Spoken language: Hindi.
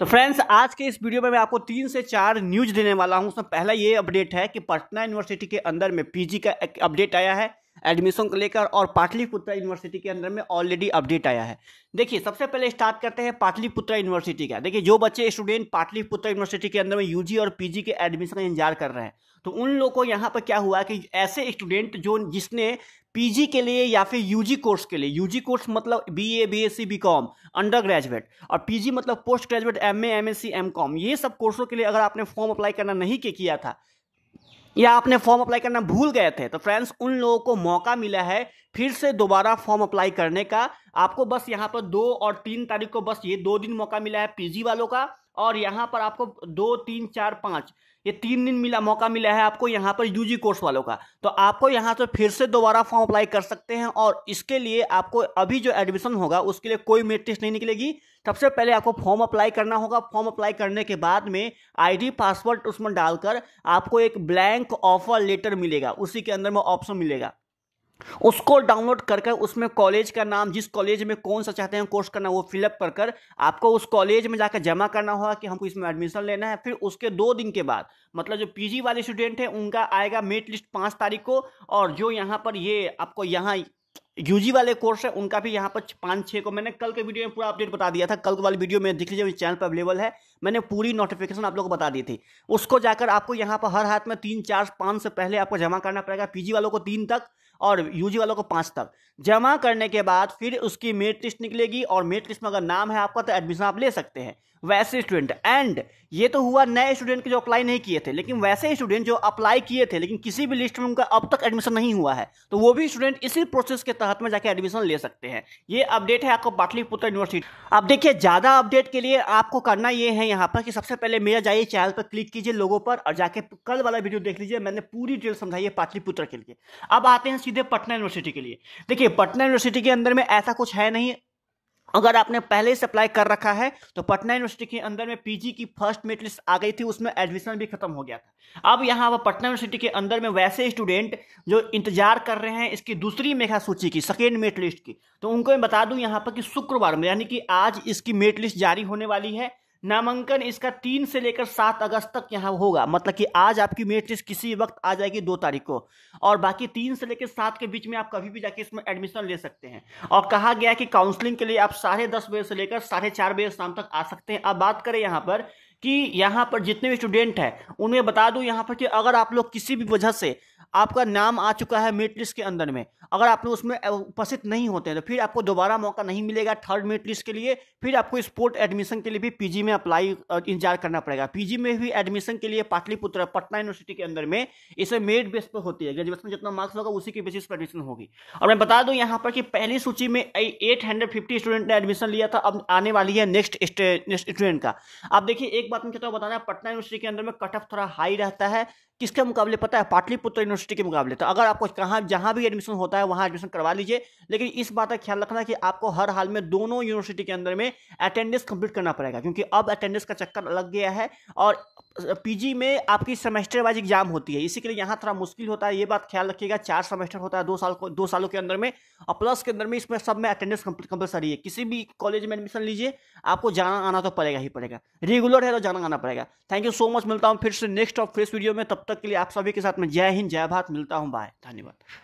तो फ्रेंड्स आज के इस वीडियो में मैं आपको तीन से चार न्यूज देने वाला हूं उसमें पहला ये अपडेट है कि पटना यूनिवर्सिटी के अंदर में पीजी का एक अपडेट आया है एडमिशन को लेकर और पाटलिपुत्र यूनिवर्सिटी के अंदर में ऑलरेडी अपडेट आया है देखिए सबसे पहले स्टार्ट करते हैं पाटलिपुत्र यूनिवर्सिटी का देखिए जो बच्चे स्टूडेंट पाटलिपुत्र यूनिवर्सिटी के अंदर में यूजी और पीजी के एडमिशन का इंतजार कर रहे हैं तो उन लोगों को यहाँ पर क्या हुआ कि ऐसे स्टूडेंट जो जिसने पीजी के लिए या फिर यूजी कोर्स के लिए यूजी कोर्स मतलब BA BSc BCom undergraduate और पीजी मतलब postgraduate MA MSc MCom ये सब कोर्सों के लिए अगर आपने फॉर्म अप्लाई करना नहीं के किया था या आपने फॉर्म अप्लाई करना भूल गए थे तो फ्रेंड्स उन लोगों को मौका मिला है फिर से दोबारा फॉर्म अप्लाई करने का आपको बस यहाँ पर दो और तीन तारीख को बस ये दो दिन मौका मिला है पीजी वालों का और यहाँ पर आपको दो तीन चार पाँच ये तीन दिन मिला मौका मिला है आपको यहाँ पर यूजी कोर्स वालों का तो आपको यहाँ से फिर से दोबारा फॉर्म अप्लाई कर सकते हैं और इसके लिए आपको अभी जो एडमिशन होगा उसके लिए कोई मेरिट लिस्ट नहीं निकलेगी सबसे पहले आपको फॉर्म अप्लाई करना होगा फॉर्म अप्लाई करने के बाद में आईडी पासवर्ड उसमें डालकर आपको एक ब्लैंक ऑफर लेटर मिलेगा उसी के अंदर में ऑप्शन मिलेगा उसको डाउनलोड कर कर उसमें कॉलेज का नाम जिस कॉलेज में कौन सा चाहते हैं कोर्स करना वो फिलअप कर कर आपको उस कॉलेज में जाकर जमा करना होगा कि हमको इसमें एडमिशन लेना है फिर उसके दो दिन के बाद मतलब जो पीजी वाले स्टूडेंट हैं उनका आएगा मेरिट लिस्ट पाँच तारीख को और जो यहाँ पर ये आपको यहाँ यूजी वाले कोर्स है उनका भी यहाँ पर पाँच छः को मैंने कल के वीडियो में पूरा अपडेट बता दिया था कल वाली वीडियो में देख लीजिए मेरे चैनल पर अवेलेबल है मैंने पूरी नोटिफिकेशन आप लोगों को बता दी थी उसको जाकर आपको यहाँ पर हर हाथ में तीन चार पाँच से पहले आपको जमा करना पड़ेगा पीजी वालों को तीन तक और यूजी वालों को पाँच तक जमा करने के बाद फिर उसकी मेरिट लिस्ट निकलेगी और मेरिट लिस्ट में अगर नाम है आपका तो एडमिशन आप ले सकते हैं वैसे स्टूडेंट एंड ये तो हुआ नए स्टूडेंट के जो अप्लाई नहीं किए थे लेकिन वैसे स्टूडेंट जो अप्लाई किए थे लेकिन किसी भी लिस्ट में उनका अब तक एडमिशन नहीं हुआ है तो वो भी स्टूडेंट इसी प्रोसेस के तहत में जाकर एडमिशन ले सकते हैं ये अपडेट है आपको पाटलिपुत्र यूनिवर्सिटी अब देखिए ज़्यादा अपडेट के लिए आपको करना ये है हैं यहाँ पर कि सबसे पहले मेरा जाइए चैनल पर क्लिक कीजिए लोगों पर और जाके कल वाला वीडियो देख लीजिए मैंने पूरी डिटेल समझाई है पाटलिपुत्र के लिए अब आते हैं सीधे पटना यूनिवर्सिटी के लिए देखिए पटना यूनिवर्सिटी के अंदर में ऐसा कुछ है नहीं अगर आपने पहले से अप्लाई कर रखा है तो पटना यूनिवर्सिटी के अंदर में पीजी की फर्स्ट मेरिट लिस्ट आ गई थी उसमें एडमिशन भी खत्म हो गया था अब यहाँ पर पटना यूनिवर्सिटी के अंदर में वैसे स्टूडेंट जो इंतजार कर रहे हैं इसकी दूसरी मेघा सूची की सेकेंड मेरिट लिस्ट की तो उनको मैं बता दूं यहाँ पर कि शुक्रवार में यानी कि आज इसकी मेरिट लिस्ट जारी होने वाली है नामांकन इसका तीन से लेकर सात अगस्त तक यहाँ होगा मतलब कि आज आपकी मेरिट लिस्ट किसी वक्त आ जाएगी दो तारीख को और बाकी तीन से लेकर सात के बीच में आप कभी भी जाके इसमें एडमिशन ले सकते हैं और कहा गया है कि काउंसलिंग के लिए आप साढ़े दस बजे से लेकर साढ़े चार बजे शाम तक आ सकते हैं अब बात करें यहाँ पर कि यहाँ पर जितने भी स्टूडेंट हैं उन्हें बता दूँ यहाँ पर कि अगर आप लोग किसी भी वजह से आपका नाम आ चुका है मेरिट लिस्ट के अंदर में अगर आप लोग उसमें उपस्थित नहीं होते तो फिर आपको दोबारा मौका नहीं मिलेगा थर्ड मेरिट लिस्ट के लिए फिर आपको स्पोर्ट एडमिशन के लिए भी पीजी में अप्लाई इंतजार करना पड़ेगा पीजी में भी एडमिशन के लिए पाटलिपुत्र पटना यूनिवर्सिटी के अंदर में इसे मेरिट बेस पर होती है ग्रेजुएशन में जितना मार्क्स होगा उसी के बेसिस पर एडमिशन होगी और मैं बता दू यहाँ पर कि पहली सूची में एट स्टूडेंट ने एडमिशन लिया था अब आने वाली है नेक्स्ट स्टूडेंट का आप देखिए एक बात मैं चाहता हूँ बताना पटना यूनिवर्सिटी के अंदर में कट ऑफ थोड़ा हाई रहता है किसके मुकाबले पता है पाटलिपुत्र यूनिवर्सिटी के मुकाबले तो अगर आपको कहाँ जहाँ भी एडमिशन होता है वहाँ एडमिशन करवा लीजिए लेकिन इस बात का ख्याल रखना कि आपको हर हाल में दोनों यूनिवर्सिटी के अंदर में अटेंडेंस कंप्लीट करना पड़ेगा क्योंकि अब अटेंडेंस का चक्कर लग गया है और पीजी में आपकी सेमेस्टर वाइज एग्जाम होती है इसी के लिए यहाँ थोड़ा मुश्किल होता है ये बात ख्याल रखिएगा चार सेमेस्टर होता है दो साल को दो सालों के अंदर में और प्लस के अंदर में इसमें सब में अटेंडेंस कंपलसरी है किसी भी कॉलेज में एडमिशन लीजिए आपको जाना आना तो पड़ेगा ही पड़ेगा रेगुलर है तो जाना आना पड़ेगा थैंक यू सो मच मिलता हूँ फिर से नेक्स्ट और फ्रेश वीडियो में तब तक के लिए आप सभी के साथ में जय हिंद जय भारत मिलता हूँ बाय धन्यवाद